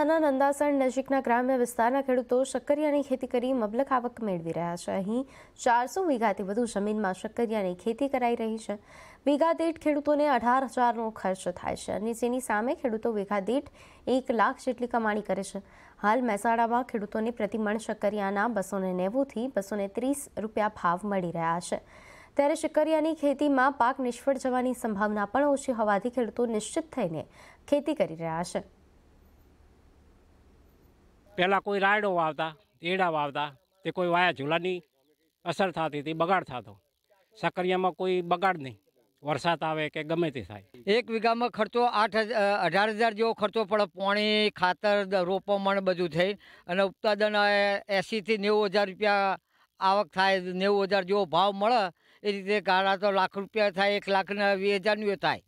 બનાસકાંઠાના નંદાસણ નજીકના ગ્રામ્ય વિસ્તારના ખેડૂતો શક્કરિયાની ખેતી કરી મબલક આવક મેળવી રહ્યા છે અહીં ચારસો વીઘાથી વધુ જમીનમાં શક્કરિયાની ખેતી કરાઈ રહી છે વીઘા દીઠ ખેડૂતોને અઢાર હજારનો ખર્ચ થાય છે અને જેની સામે ખેડૂતો વીઘા દીઠ એક લાખ જેટલી કમાણી કરે છે હાલ મહેસાણામાં ખેડૂતોને પ્રતિમણ શક્કરિયાના બસો ને નેવુંથી બસો ને ત્રીસ રૂપિયા ભાવ મળી રહ્યા છે ત્યારે શક્કરિયાની ખેતીમાં પાક નિષ્ફળ જવાની સંભાવના પણ ઓછી હોવાથી ખેડૂતો નિશ્ચિત થઈને ખેતી કરી રહ્યા છે પહેલાં કોઈ રાયડો વાવતા એડા વાવતા તે કોઈ વાયા ઝૂલાની અસર થતી હતી બગાડ થતો સક્રિયામાં કોઈ બગાડ નહીં વરસાદ આવે કે ગમે તે થાય એક વીઘામાં ખર્ચો આઠ અઢાર હજાર જેવો ખર્ચો પડે પાણી ખાતર રોપમણ બધું થઈ અને ઉત્પાદન એંસીથી નેવું હજાર રૂપિયા આવક થાય નેવું હજાર જેવો ભાવ મળે એ રીતે ગાળા તો લાખ રૂપિયા થાય એક લાખના વીસ હજારનું થાય